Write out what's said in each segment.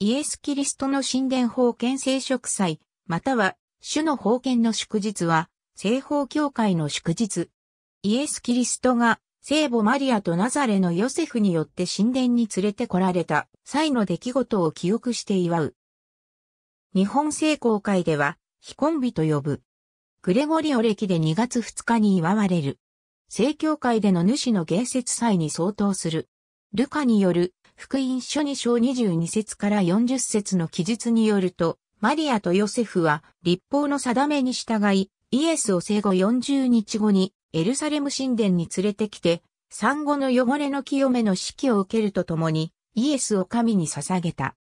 イエス・キリストの神殿封建聖職祭、または、主の封建の祝日は、聖法教会の祝日。イエス・キリストが、聖母マリアとナザレのヨセフによって神殿に連れて来られた際の出来事を記憶して祝う。日本聖公会では、非婚日と呼ぶ。グレゴリオ歴で2月2日に祝われる。聖教会での主の芸説祭に相当する。ルカによる福音書2章22節から40節の記述によると、マリアとヨセフは立法の定めに従い、イエスを生後40日後にエルサレム神殿に連れてきて、産後の汚れの清めの指揮を受けるとともに、イエスを神に捧げた。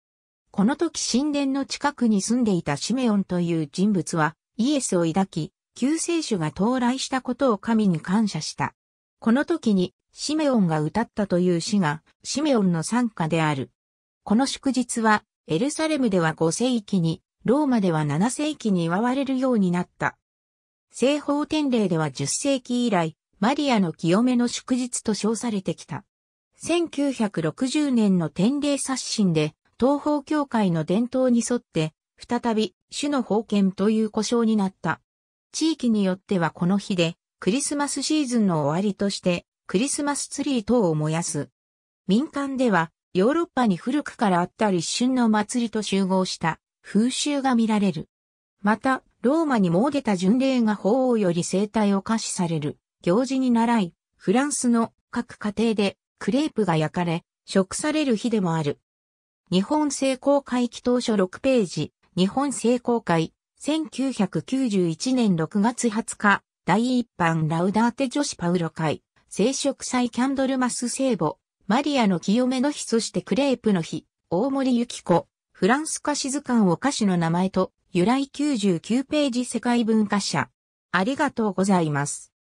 この時神殿の近くに住んでいたシメオンという人物は、イエスを抱き、救世主が到来したことを神に感謝した。この時にシメオンが歌ったという詩が、シメオンの参加である。この祝日は、エルサレムでは5世紀に、ローマでは7世紀に祝われるようになった。西方天礼では10世紀以来、マリアの清めの祝日と称されてきた。1960年の天礼刷新で、東方教会の伝統に沿って、再び、主の封建という呼称になった。地域によってはこの日で、クリスマスシーズンの終わりとして、クリスマスツリー等を燃やす。民間では、ヨーロッパに古くからあった立春の祭りと集合した風習が見られる。また、ローマに詣けた巡礼が法王より生態を可視される行事に習い、フランスの各家庭でクレープが焼かれ、食される日でもある。日本成功会期当初6ページ、日本成功会、1991年6月20日、第一版ラウダーテ女子パウロ会。聖食祭キャンドルマス聖母、マリアの清めの日そしてクレープの日、大森幸子、フランス歌詞図鑑を歌詞の名前と、由来99ページ世界文化社。ありがとうございます。